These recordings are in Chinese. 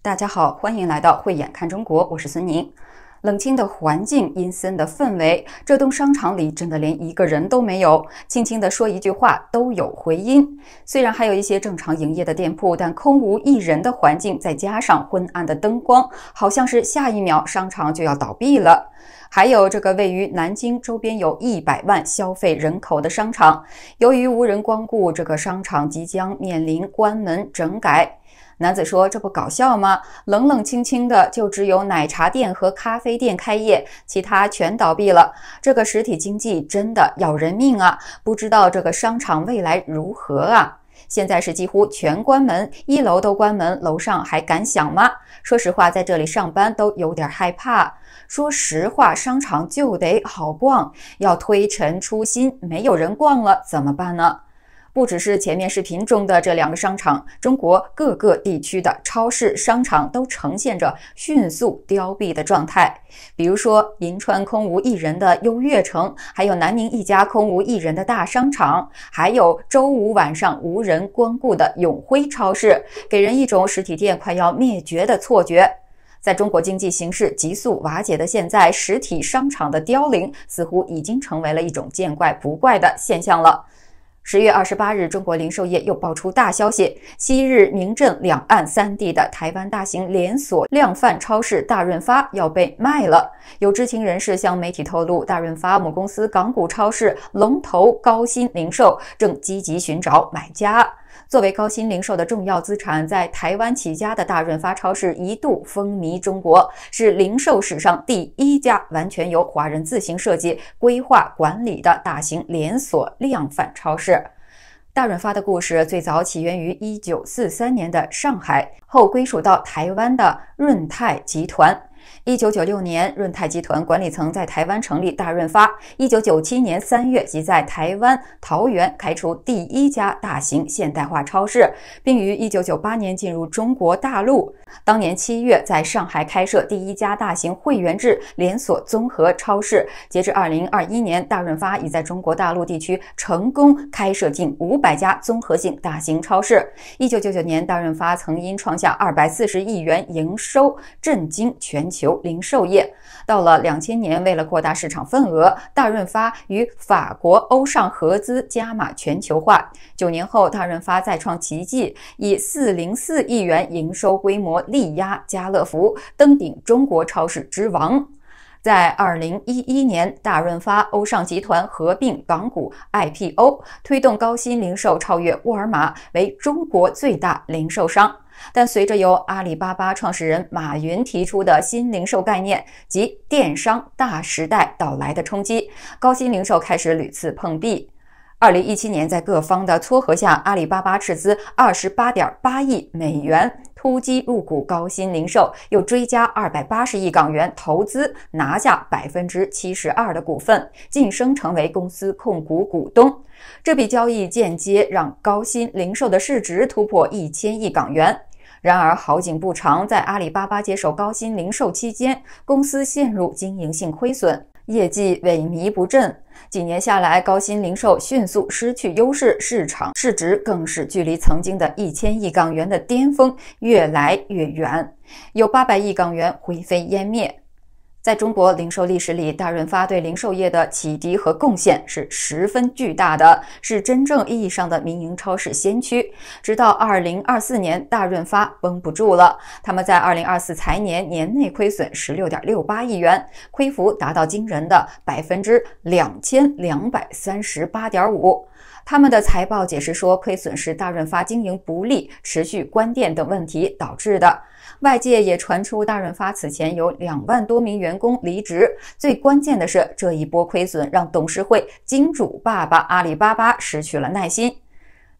大家好，欢迎来到慧眼看中国，我是孙宁。冷清的环境，阴森的氛围，这栋商场里真的连一个人都没有。轻轻的说一句话都有回音。虽然还有一些正常营业的店铺，但空无一人的环境，再加上昏暗的灯光，好像是下一秒商场就要倒闭了。还有这个位于南京周边、有一百万消费人口的商场，由于无人光顾，这个商场即将面临关门整改。男子说：“这不搞笑吗？冷冷清清的，就只有奶茶店和咖啡店开业，其他全倒闭了。这个实体经济真的要人命啊！不知道这个商场未来如何啊？现在是几乎全关门，一楼都关门，楼上还敢想吗？说实话，在这里上班都有点害怕。说实话，商场就得好逛，要推陈出新，没有人逛了怎么办呢？”不只是前面视频中的这两个商场，中国各个地区的超市、商场都呈现着迅速凋敝的状态。比如说，银川空无一人的优越城，还有南宁一家空无一人的大商场，还有周五晚上无人光顾的永辉超市，给人一种实体店快要灭绝的错觉。在中国经济形势急速瓦解的现在，实体商场的凋零似乎已经成为了一种见怪不怪的现象了。十月二十八日，中国零售业又爆出大消息：昔日名震两岸三地的台湾大型连锁量贩超市大润发要被卖了。有知情人士向媒体透露，大润发母公司港股超市龙头高鑫零售正积极寻找买家。作为高鑫零售的重要资产，在台湾起家的大润发超市一度风靡中国，是零售史上第一家完全由华人自行设计、规划、管理的大型连锁量贩超市。大润发的故事最早起源于1943年的上海，后归属到台湾的润泰集团。一九九六年，润泰集团管理层在台湾成立大润发。一九九七年三月，即在台湾桃园开出第一家大型现代化超市，并于一九九八年进入中国大陆。当年七月，在上海开设第一家大型会员制连锁综合超市。截至二零二一年，大润发已在中国大陆地区成功开设近五百家综合性大型超市。一九九九年，大润发曾因创下二百四十亿元营收，震惊全球。求零售业到了两千年，为了扩大市场份额，大润发与法国欧尚合资，加码全球化。九年后，大润发再创奇迹，以四零四亿元营收规模力压家乐福，登顶中国超市之王。在二零一一年，大润发欧尚集团合并港股 IPO，推动高鑫零售超越沃尔玛，为中国最大零售商。但随着由阿里巴巴创始人马云提出的新零售概念及电商大时代到来的冲击，高鑫零售开始屡次碰壁。二零一七年，在各方的撮合下，阿里巴巴斥资二十八点八亿美元突击入股高鑫零售，又追加二百八十亿港元投资，拿下百分之七十二的股份，晋升成为公司控股股东。这笔交易间接让高鑫零售的市值突破一千亿港元。然而好景不长，在阿里巴巴接手高鑫零售期间，公司陷入经营性亏损，业绩萎靡不振。几年下来，高鑫零售迅速失去优势，市场市值更是距离曾经的一千亿港元的巅峰越来越远，有八百亿港元灰飞烟灭。在中国零售历史里，大润发对零售业的启迪和贡献是十分巨大的，是真正意义上的民营超市先驱。直到2024年，大润发绷不住了，他们在2024财年年内亏损16.68亿元，亏幅达到惊人的2238.5%。他们的财报解释说，亏损是大润发经营不利、持续关店等问题导致的。外界也传出大润发此前有两万多名员工离职，最关键的是这一波亏损让董事会金主爸爸阿里巴巴失去了耐心。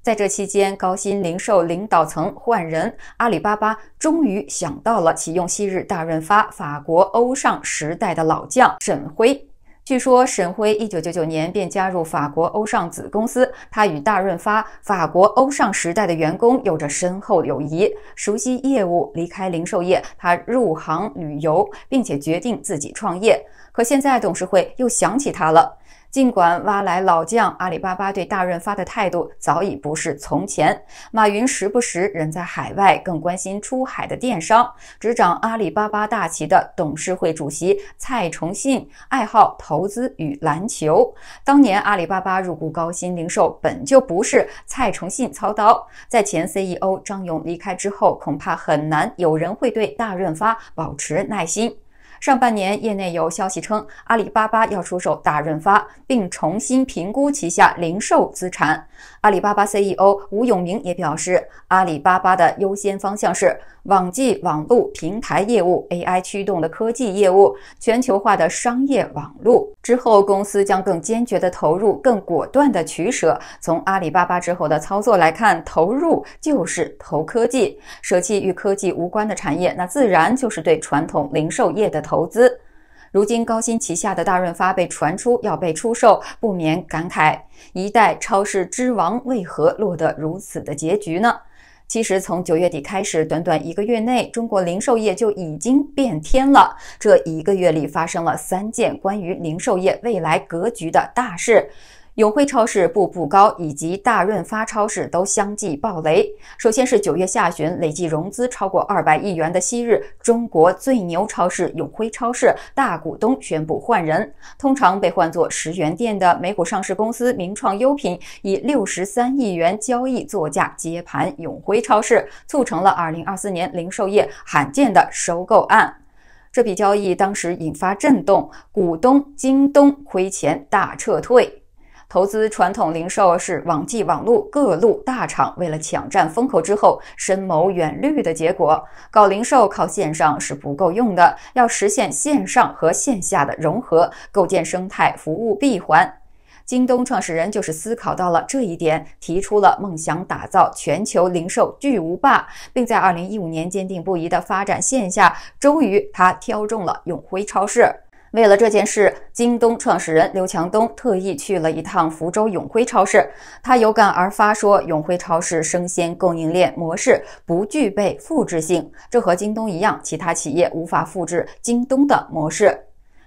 在这期间，高鑫零售领导层换人，阿里巴巴终于想到了启用昔日大润发法国欧尚时代的老将沈辉。据说沈辉一九九九年便加入法国欧尚子公司，他与大润发、法国欧尚时代的员工有着深厚友谊，熟悉业务。离开零售业，他入行旅游，并且决定自己创业。可现在董事会又想起他了。尽管挖来老将，阿里巴巴对大润发的态度早已不是从前。马云时不时人在海外，更关心出海的电商。执掌阿里巴巴大旗的董事会主席蔡崇信爱好投资与篮球。当年阿里巴巴入股高鑫零售本就不是蔡崇信操刀。在前 CEO 张勇离开之后，恐怕很难有人会对大润发保持耐心。上半年，业内有消息称阿里巴巴要出售大润发，并重新评估旗下零售资产。阿里巴巴 CEO 吴永明也表示，阿里巴巴的优先方向是网际网络平台业务、AI 驱动的科技业务、全球化的商业网络。之后，公司将更坚决地投入，更果断地取舍。从阿里巴巴之后的操作来看，投入就是投科技，舍弃与科技无关的产业，那自然就是对传统零售业的。投资，如今高新旗下的大润发被传出要被出售，不免感慨：一代超市之王为何落得如此的结局呢？其实，从九月底开始，短短一个月内，中国零售业就已经变天了。这一个月里，发生了三件关于零售业未来格局的大事。永辉超市、步步高以及大润发超市都相继暴雷。首先是九月下旬，累计融资超过二百亿元的昔日中国最牛超市永辉超市大股东宣布换人。通常被唤作“十元店”的美股上市公司名创优品，以六十三亿元交易作价接盘永辉超市，促成了二零二四年零售业罕见的收购案。这笔交易当时引发震动，股东京东亏钱大撤退。投资传统零售是网际网路各路大厂为了抢占风口之后深谋远虑的结果。搞零售靠线上是不够用的，要实现线上和线下的融合，构建生态服务闭环。京东创始人就是思考到了这一点，提出了梦想打造全球零售巨无霸，并在二零一五年坚定不移的发展线下，终于他挑中了永辉超市。为了这件事，京东创始人刘强东特意去了一趟福州永辉超市。他有感而发说：“永辉超市生鲜供应链模式不具备复制性，这和京东一样，其他企业无法复制京东的模式。”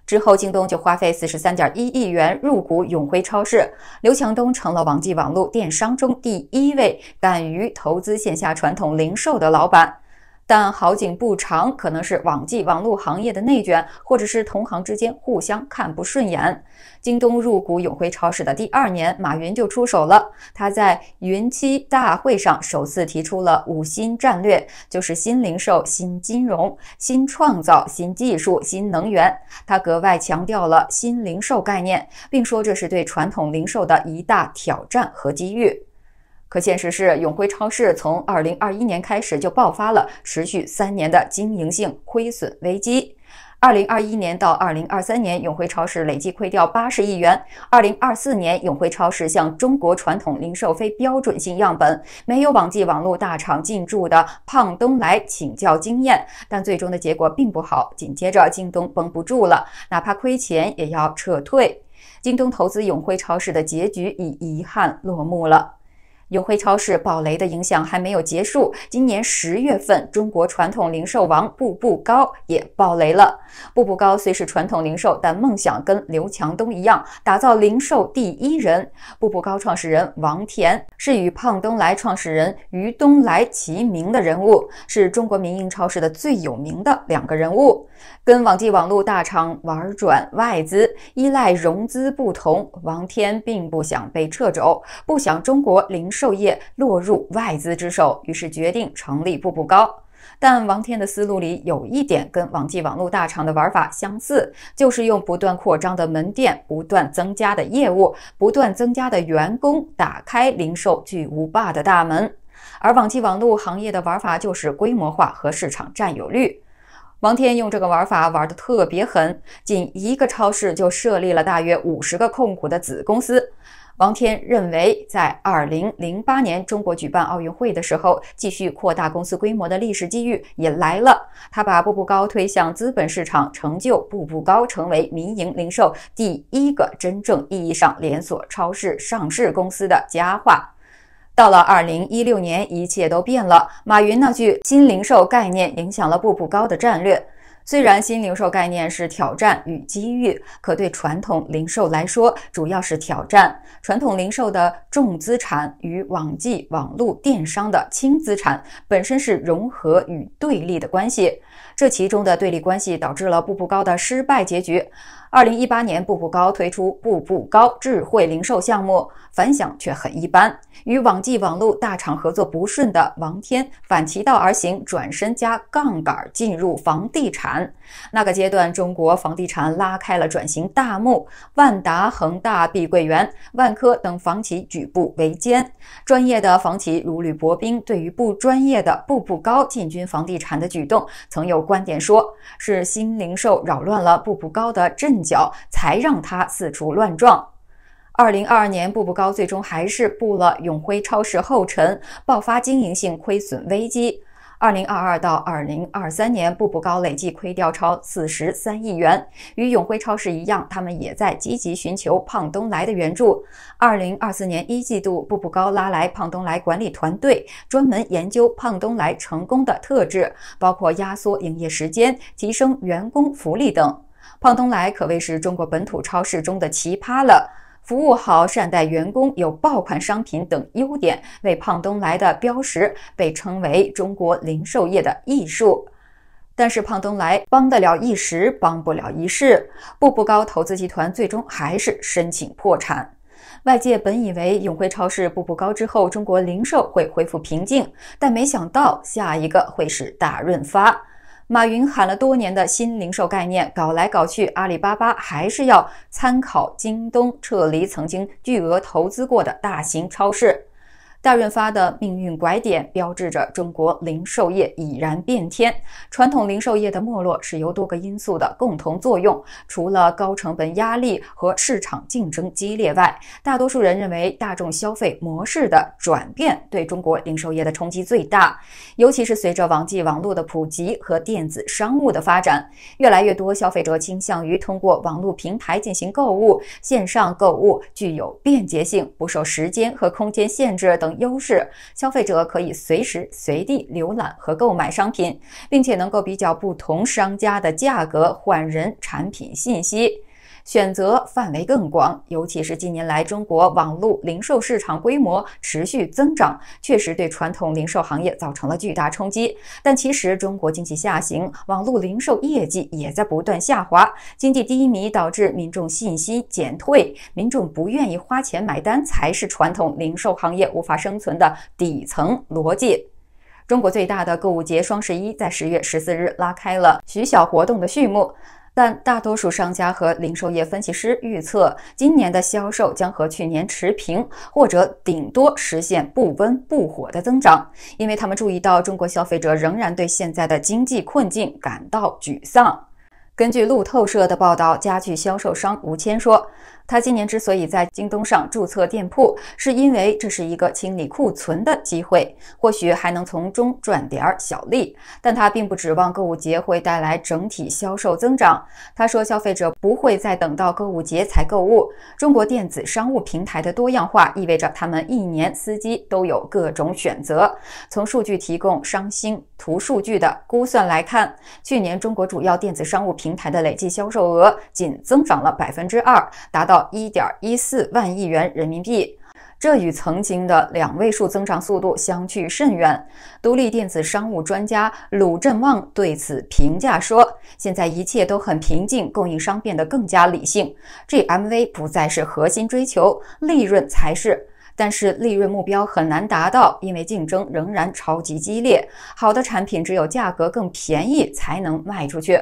之后，京东就花费四十三点一亿元入股永辉超市，刘强东成了网际网络电商中第一位敢于投资线下传统零售的老板。但好景不长，可能是网际网络行业的内卷，或者是同行之间互相看不顺眼。京东入股永辉超市的第二年，马云就出手了。他在云栖大会上首次提出了五新战略，就是新零售、新金融、新创造、新技术、新能源。他格外强调了新零售概念，并说这是对传统零售的一大挑战和机遇。可现实是，永辉超市从二零二一年开始就爆发了持续三年的经营性亏损危机。二零二一年到二零二三年，永辉超市累计亏掉八十亿元。二零二四年，永辉超市向中国传统零售非标准性样本、没有网际网络大厂进驻的胖东来请教经验，但最终的结果并不好。紧接着，京东绷不住了，哪怕亏钱也要撤退。京东投资永辉超市的结局以遗憾落幕了。永辉超市爆雷的影响还没有结束。今年十月份，中国传统零售王步步高也爆雷了。步步高虽是传统零售，但梦想跟刘强东一样，打造零售第一人。步步高创始人王田是与胖东来创始人于东来齐名的人物，是中国民营超市的最有名的两个人物。跟网际网路大厂玩转外资、依赖融资不同，王天并不想被撤走，不想中国零售。售业落入外资之手，于是决定成立步步高。但王天的思路里有一点跟网际网络大厂的玩法相似，就是用不断扩张的门店、不断增加的业务、不断增加的员工打开零售巨无霸的大门。而网际网络行业的玩法就是规模化和市场占有率。王天用这个玩法玩的特别狠，仅一个超市就设立了大约五十个控股的子公司。王天认为，在二零零八年中国举办奥运会的时候，继续扩大公司规模的历史机遇也来了。他把步步高推向资本市场，成就步步高成为民营零售第一个真正意义上连锁超市上市公司的佳话。到了二零一六年，一切都变了。马云那句“新零售”概念影响了步步高的战略。虽然新零售概念是挑战与机遇，可对传统零售来说主要是挑战。传统零售的重资产与网际网络电商的轻资产本身是融合与对立的关系，这其中的对立关系导致了步步高的失败结局。二零一八年，步步高推出步步高智慧零售项目，反响却很一般。与网际网络大厂合作不顺的王天反其道而行，转身加杠杆进入房地产。那个阶段，中国房地产拉开了转型大幕，万达、恒大、碧桂园、万科等房企举步维艰。专业的房企如履薄冰，对于不专业的步步高进军房地产的举动，曾有观点说是新零售扰乱了步步高的阵脚，才让他四处乱撞。二零二二年，步步高最终还是步了永辉超市后尘，爆发经营性亏损危机。二零二二到二零二三年，步步高累计亏掉超四十三亿元。与永辉超市一样，他们也在积极寻求胖东来的援助。二零二四年一季度，步步高拉来胖东来管理团队，专门研究胖东来成功的特质，包括压缩营业时间、提升员工福利等。胖东来可谓是中国本土超市中的奇葩了。服务好、善待员工、有爆款商品等优点，为胖东来的标识，被称为中国零售业的艺术。但是胖东来帮得了一时，帮不了一世。步步高投资集团最终还是申请破产。外界本以为永辉超市、步步高之后，中国零售会恢复平静，但没想到下一个会是大润发。马云喊了多年的新零售概念，搞来搞去，阿里巴巴还是要参考京东，撤离曾经巨额投资过的大型超市。大润发的命运拐点，标志着中国零售业已然变天。传统零售业的没落是由多个因素的共同作用，除了高成本压力和市场竞争激烈外，大多数人认为大众消费模式的转变对中国零售业的冲击最大。尤其是随着网际网络的普及和电子商务的发展，越来越多消费者倾向于通过网络平台进行购物。线上购物具有便捷性，不受时间和空间限制等。优势：消费者可以随时随地浏览和购买商品，并且能够比较不同商家的价格、换人、产品信息。选择范围更广，尤其是近年来中国网络零售市场规模持续增长，确实对传统零售行业造成了巨大冲击。但其实中国经济下行，网络零售业绩也在不断下滑。经济低迷导致民众信心减退，民众不愿意花钱买单，才是传统零售行业无法生存的底层逻辑。中国最大的购物节双十一在十月十四日拉开了徐销活动的序幕。但大多数商家和零售业分析师预测，今年的销售将和去年持平，或者顶多实现不温不火的增长，因为他们注意到中国消费者仍然对现在的经济困境感到沮丧。根据路透社的报道，家具销售商吴谦说。他今年之所以在京东上注册店铺，是因为这是一个清理库存的机会，或许还能从中赚点儿小利。但他并不指望购物节会带来整体销售增长。他说：“消费者不会再等到购物节才购物。”中国电子商务平台的多样化意味着他们一年司机都有各种选择。从数据提供商星图数据的估算来看，去年中国主要电子商务平台的累计销售额仅增长了百分之二，达到。1.14万亿元人民币，这与曾经的两位数增长速度相去甚远。独立电子商务专家鲁振旺对此评价说：“现在一切都很平静，供应商变得更加理性，GMV 不再是核心追求，利润才是。但是利润目标很难达到，因为竞争仍然超级激烈。好的产品只有价格更便宜才能卖出去。”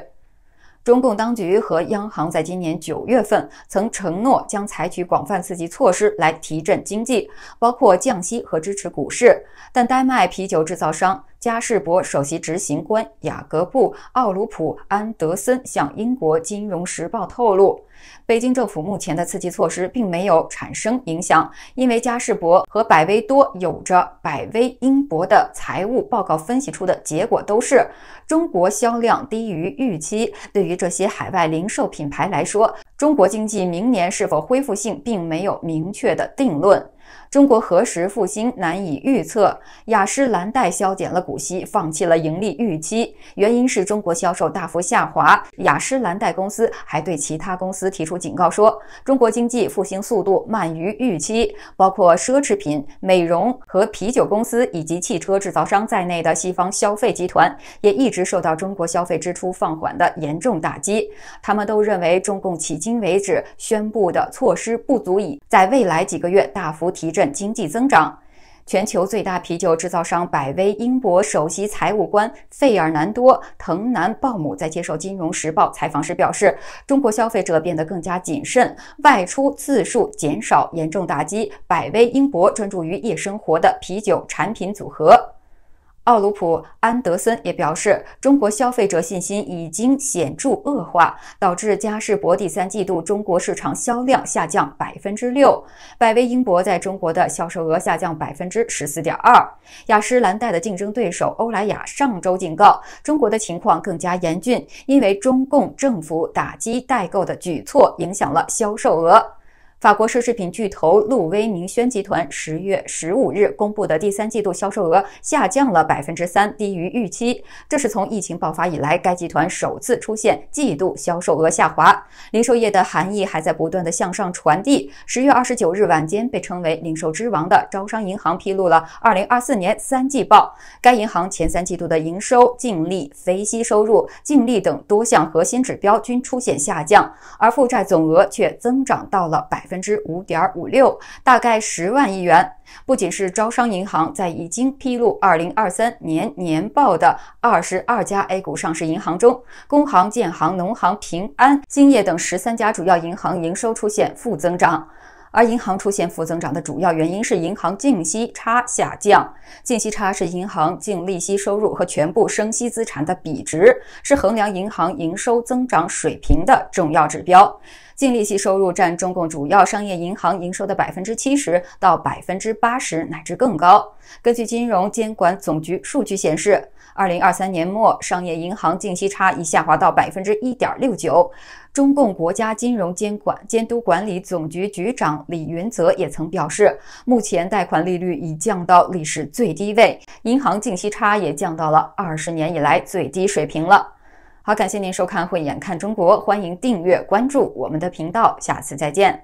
中共当局和央行在今年九月份曾承诺将采取广泛刺激措施来提振经济，包括降息和支持股市，但丹麦啤酒制造商。嘉士伯首席执行官雅各布·奥卢普·安德森向《英国金融时报》透露，北京政府目前的刺激措施并没有产生影响，因为嘉士伯和百威多有着百威英博的财务报告分析出的结果都是中国销量低于预期。对于这些海外零售品牌来说，中国经济明年是否恢复性并没有明确的定论。中国何时复兴难以预测。雅诗兰黛削减了股息，放弃了盈利预期，原因是中国销售大幅下滑。雅诗兰黛公司还对其他公司提出警告，说中国经济复兴速度慢于预期。包括奢侈品、美容和啤酒公司以及汽车制造商在内的西方消费集团，也一直受到中国消费支出放缓的严重打击。他们都认为，中共迄今为止宣布的措施不足以在未来几个月大幅提振。经济增长。全球最大啤酒制造商百威英博首席财务官费尔南多·滕南鲍姆在接受《金融时报》采访时表示，中国消费者变得更加谨慎，外出次数减少，严重打击百威英博专注于夜生活的啤酒产品组合。奥鲁普·安德森也表示，中国消费者信心已经显著恶化，导致嘉士博第三季度中国市场销量下降百分之六，百威英博在中国的销售额下降百分之十四点二。雅诗兰黛的竞争对手欧莱雅上周警告，中国的情况更加严峻，因为中共政府打击代购的举措影响了销售额。法国奢侈品巨头路威明轩集团十月十五日公布的第三季度销售额下降了百分之三，低于预期。这是从疫情爆发以来该集团首次出现季度销售额下滑。零售业的含义还在不断的向上传递。十月二十九日晚间，被称为“零售之王”的招商银行披露了二零二四年三季报。该银行前三季度的营收、净利、非息收入、净利等多项核心指标均出现下降，而负债总额却增长到了百。百分之五点五六，大概十万亿元。不仅是招商银行，在已经披露二零二三年年报的二十二家 A 股上市银行中，工行、建行、农行、平安、兴业等十三家主要银行营收出现负增长。而银行出现负增长的主要原因是银行净息差下降。净息差是银行净利息收入和全部生息资产的比值，是衡量银行营收增长水平的重要指标。净利息收入占中共主要商业银行营收的百分之七十到百分之八十，乃至更高。根据金融监管总局数据显示，二零二三年末商业银行净息差已下滑到百分之一点六九。中共国家金融监管监督管理总局局长李云泽也曾表示，目前贷款利率已降到历史最低位，银行净息差也降到了二十年以来最低水平了。好，感谢您收看《慧眼看中国》，欢迎订阅关注我们的频道，下次再见。